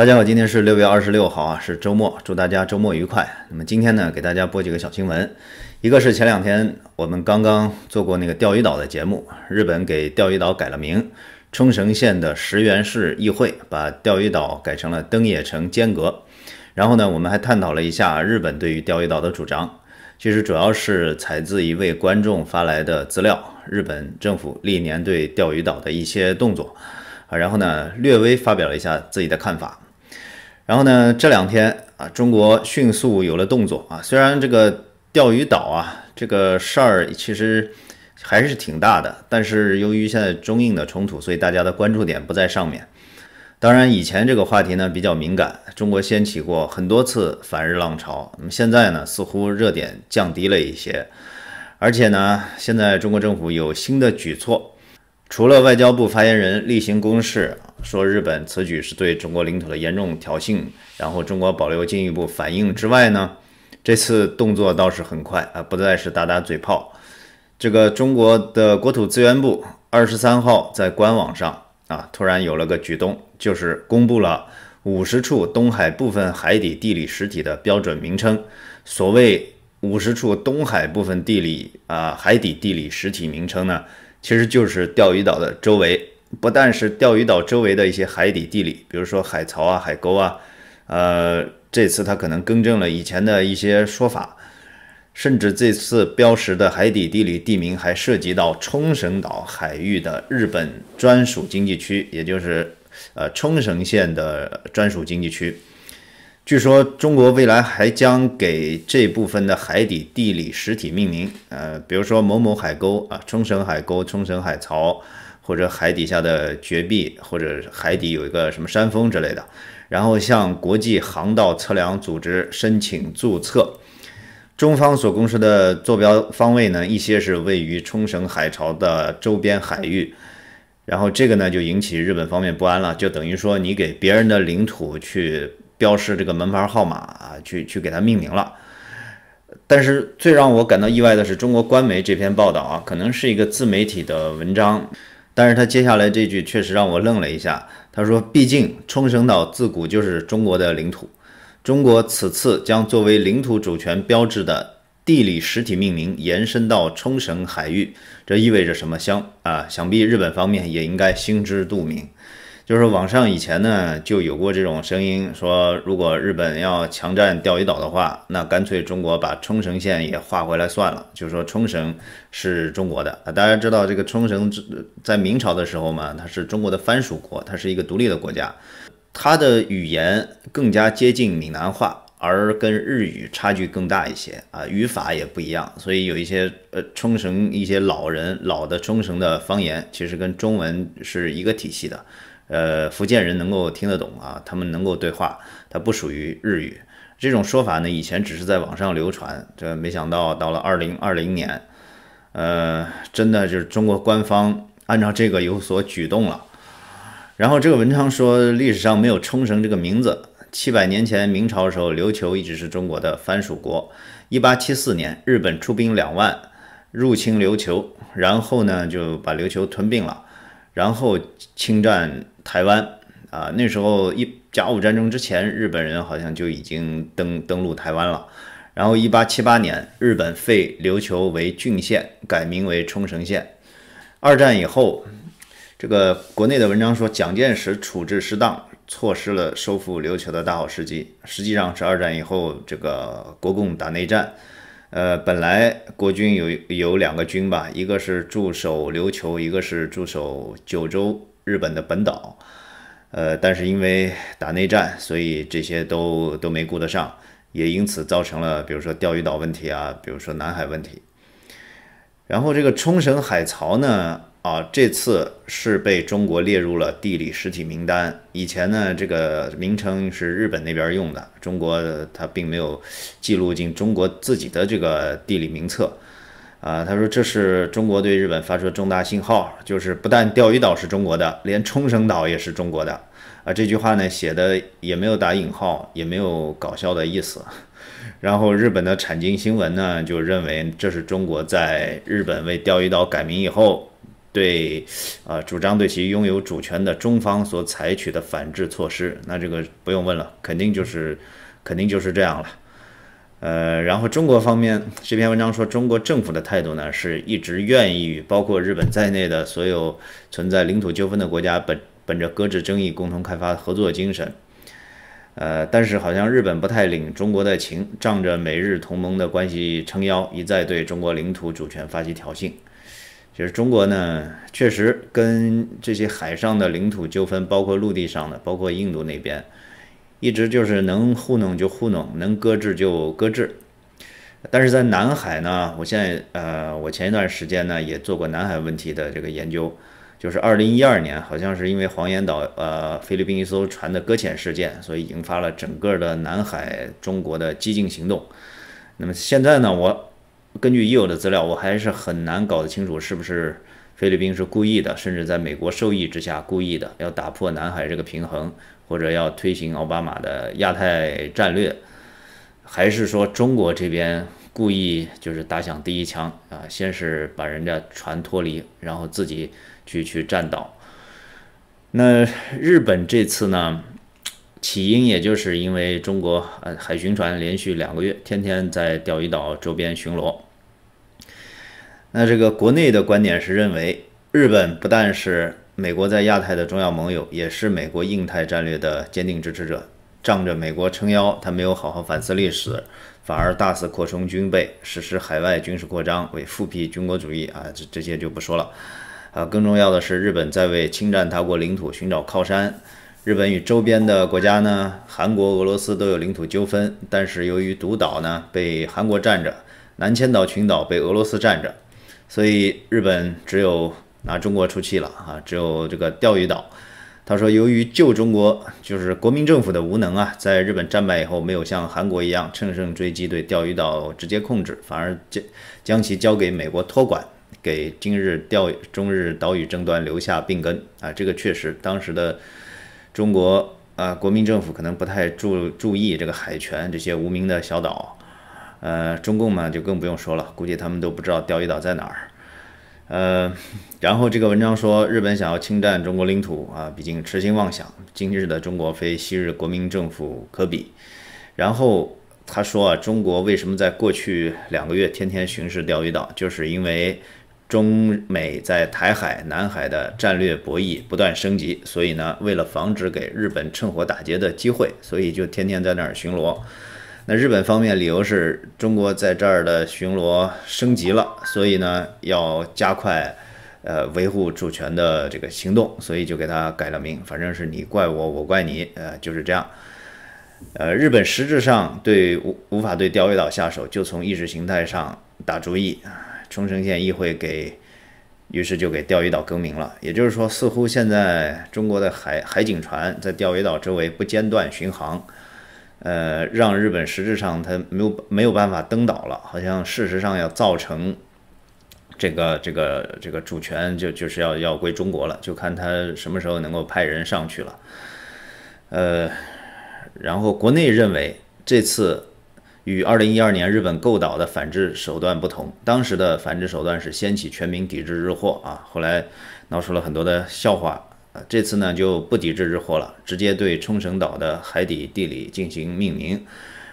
大家好，今天是六月二十六号啊，是周末，祝大家周末愉快。那么今天呢，给大家播几个小新闻。一个是前两天我们刚刚做过那个钓鱼岛的节目，日本给钓鱼岛改了名，冲绳县的石垣市议会把钓鱼岛改成了灯野城间阁。然后呢，我们还探讨了一下日本对于钓鱼岛的主张。其实主要是采自一位观众发来的资料，日本政府历年对钓鱼岛的一些动作啊，然后呢，略微发表了一下自己的看法。然后呢，这两天啊，中国迅速有了动作啊。虽然这个钓鱼岛啊这个事儿其实还是挺大的，但是由于现在中印的冲突，所以大家的关注点不在上面。当然，以前这个话题呢比较敏感，中国掀起过很多次反日浪潮。那么现在呢，似乎热点降低了一些，而且呢，现在中国政府有新的举措，除了外交部发言人例行公事。说日本此举是对中国领土的严重挑衅，然后中国保留进一步反应之外呢？这次动作倒是很快啊，不再是打打嘴炮。这个中国的国土资源部二十三号在官网上啊，突然有了个举动，就是公布了五十处东海部分海底地理实体的标准名称。所谓五十处东海部分地理啊海底地理实体名称呢，其实就是钓鱼岛的周围。不但是钓鱼岛周围的一些海底地理，比如说海槽啊、海沟啊，呃，这次它可能更正了以前的一些说法，甚至这次标识的海底地理地名还涉及到冲绳岛海域的日本专属经济区，也就是呃冲绳县的专属经济区。据说中国未来还将给这部分的海底地理实体命名，呃，比如说某某海沟啊、冲绳海沟、冲绳海槽。或者海底下的绝壁，或者海底有一个什么山峰之类的，然后向国际航道测量组织申请注册。中方所公示的坐标方位呢，一些是位于冲绳海潮的周边海域，然后这个呢就引起日本方面不安了，就等于说你给别人的领土去标示这个门牌号码啊，去去给它命名了。但是最让我感到意外的是，中国官媒这篇报道啊，可能是一个自媒体的文章。但是他接下来这句确实让我愣了一下。他说：“毕竟冲绳岛自古就是中国的领土，中国此次将作为领土主权标志的地理实体命名延伸到冲绳海域，这意味着什么？乡啊，想必日本方面也应该心知肚明。”就是网上以前呢就有过这种声音，说如果日本要强占钓鱼岛的话，那干脆中国把冲绳县也划回来算了。就是说冲绳是中国的啊，大家知道这个冲绳在明朝的时候嘛，它是中国的藩属国，它是一个独立的国家，它的语言更加接近闽南话，而跟日语差距更大一些啊，语法也不一样，所以有一些呃冲绳一些老人老的冲绳的方言其实跟中文是一个体系的。呃，福建人能够听得懂啊，他们能够对话，它不属于日语这种说法呢。以前只是在网上流传，这没想到到了二零二零年，呃，真的就是中国官方按照这个有所举动了。然后这个文章说，历史上没有冲绳这个名字，七百年前明朝的时候，琉球一直是中国的藩属国。一八七四年，日本出兵两万入侵琉球，然后呢就把琉球吞并了，然后侵占。台湾啊，那时候一甲午战争之前，日本人好像就已经登登陆台湾了。然后一八七八年，日本废琉球为郡县，改名为冲绳县。二战以后，这个国内的文章说，蒋介石处置失当，错失了收复琉球的大好时机。实际上是二战以后，这个国共打内战，呃，本来国军有有两个军吧，一个是驻守琉球，一个是驻守九州。日本的本岛，呃，但是因为打内战，所以这些都都没顾得上，也因此造成了，比如说钓鱼岛问题啊，比如说南海问题。然后这个冲绳海槽呢，啊，这次是被中国列入了地理实体名单。以前呢，这个名称是日本那边用的，中国它并没有记录进中国自己的这个地理名册。啊，他说这是中国对日本发出的重大信号，就是不但钓鱼岛是中国的，连冲绳岛也是中国的。啊，这句话呢写的也没有打引号，也没有搞笑的意思。然后日本的产经新闻呢就认为这是中国在日本为钓鱼岛改名以后，对啊主张对其拥有主权的中方所采取的反制措施。那这个不用问了，肯定就是，肯定就是这样了。呃，然后中国方面这篇文章说，中国政府的态度呢，是一直愿意与包括日本在内的所有存在领土纠纷的国家本本着搁置争议、共同开发、合作精神。呃，但是好像日本不太领中国的情，仗着美日同盟的关系撑腰，一再对中国领土主权发起挑衅。其实中国呢，确实跟这些海上的领土纠纷，包括陆地上的，包括印度那边。一直就是能糊弄就糊弄，能搁置就搁置。但是在南海呢，我现在呃，我前一段时间呢也做过南海问题的这个研究，就是二零一二年，好像是因为黄岩岛呃菲律宾一艘船的搁浅事件，所以引发了整个的南海中国的激进行动。那么现在呢，我根据已有的资料，我还是很难搞得清楚是不是。菲律宾是故意的，甚至在美国授意之下故意的，要打破南海这个平衡，或者要推行奥巴马的亚太战略，还是说中国这边故意就是打响第一枪啊？先是把人家船脱离，然后自己去去占岛。那日本这次呢，起因也就是因为中国呃海巡船连续两个月天天在钓鱼岛周边巡逻。那这个国内的观点是认为，日本不但是美国在亚太的重要盟友，也是美国印太战略的坚定支持者。仗着美国撑腰，他没有好好反思历史，反而大肆扩充军备，实施海外军事扩张，为复辟军国主义啊，这这些就不说了。啊，更重要的是，日本在为侵占他国领土寻找靠山。日本与周边的国家呢，韩国、俄罗斯都有领土纠纷，但是由于独岛呢被韩国占着，南千岛群岛被俄罗斯占着。所以日本只有拿中国出气了啊！只有这个钓鱼岛。他说，由于旧中国就是国民政府的无能啊，在日本战败以后，没有像韩国一样乘胜追击，对钓鱼岛直接控制，反而将将其交给美国托管，给今日钓中日岛屿争端留下病根啊！这个确实，当时的中国啊，国民政府可能不太注注意这个海权这些无名的小岛。呃，中共嘛就更不用说了，估计他们都不知道钓鱼岛在哪儿。呃，然后这个文章说，日本想要侵占中国领土啊，毕竟痴心妄想。今日的中国非昔日国民政府可比。然后他说啊，中国为什么在过去两个月天天巡视钓鱼岛，就是因为中美在台海、南海的战略博弈不断升级，所以呢，为了防止给日本趁火打劫的机会，所以就天天在那儿巡逻。那日本方面理由是中国在这儿的巡逻升级了，所以呢要加快，呃维护主权的这个行动，所以就给他改了名。反正是你怪我，我怪你，呃就是这样。呃，日本实质上对无无法对钓鱼岛下手，就从意识形态上打主意冲绳县议会给于是就给钓鱼岛更名了，也就是说，似乎现在中国的海海警船在钓鱼岛周围不间断巡航。呃，让日本实质上它没有没有办法登岛了，好像事实上要造成这个这个这个主权就就是要要归中国了，就看他什么时候能够派人上去了。呃，然后国内认为这次与二零一二年日本购岛的反制手段不同，当时的反制手段是掀起全民抵制日货啊，后来闹出了很多的笑话。啊，这次呢就不抵制日货了，直接对冲绳岛的海底地理进行命名，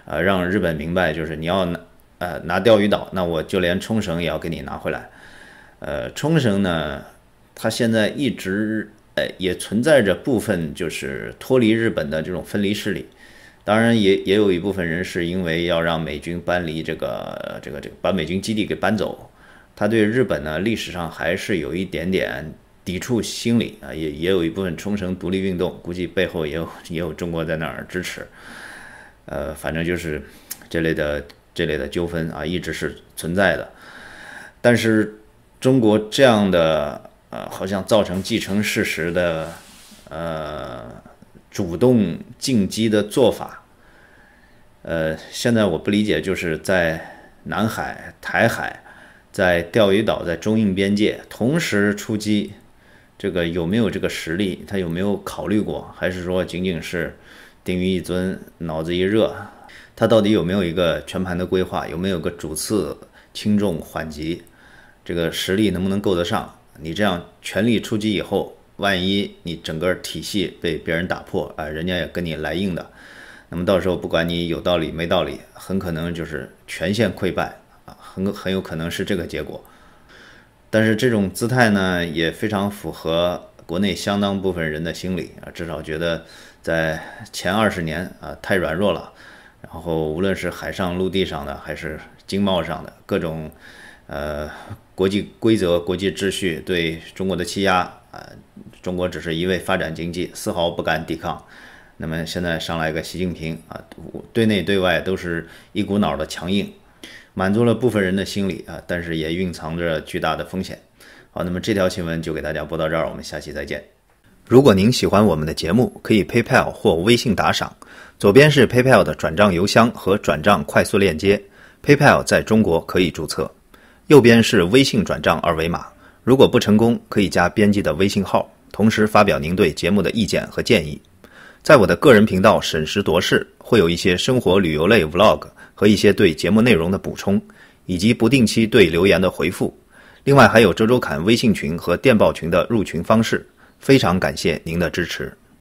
啊，让日本明白，就是你要拿，呃，拿钓鱼岛，那我就连冲绳也要给你拿回来。呃，冲绳呢，它现在一直，呃也存在着部分就是脱离日本的这种分离势力，当然也也有一部分人是因为要让美军搬离这个这个这个，把美军基地给搬走，他对日本呢历史上还是有一点点。抵触心理啊，也也有一部分冲绳独立运动，估计背后也有也有中国在那儿支持。呃，反正就是这类的这类的纠纷啊，一直是存在的。但是中国这样的呃，好像造成既成事实的呃主动进击的做法，呃，现在我不理解，就是在南海、台海、在钓鱼岛、在中印边界同时出击。这个有没有这个实力？他有没有考虑过？还是说仅仅是定于一尊，脑子一热？他到底有没有一个全盘的规划？有没有个主次、轻重缓急？这个实力能不能够得上？你这样全力出击以后，万一你整个体系被别人打破啊，人家也跟你来硬的，那么到时候不管你有道理没道理，很可能就是全线溃败啊，很很有可能是这个结果。但是这种姿态呢，也非常符合国内相当部分人的心理啊，至少觉得在前二十年啊太软弱了。然后无论是海上、陆地上的，还是经贸上的各种，呃，国际规则、国际秩序对中国的欺压啊，中国只是一味发展经济，丝毫不敢抵抗。那么现在上来个习近平啊，对内对外都是一股脑的强硬。满足了部分人的心理啊，但是也蕴藏着巨大的风险。好，那么这条新闻就给大家播到这儿，我们下期再见。如果您喜欢我们的节目，可以 PayPal 或微信打赏。左边是 PayPal 的转账邮箱和转账快速链接，PayPal 在中国可以注册。右边是微信转账二维码。如果不成功，可以加编辑的微信号，同时发表您对节目的意见和建议。在我的个人频道“审时度势”会有一些生活旅游类 Vlog。和一些对节目内容的补充，以及不定期对留言的回复，另外还有周周侃微信群和电报群的入群方式，非常感谢您的支持。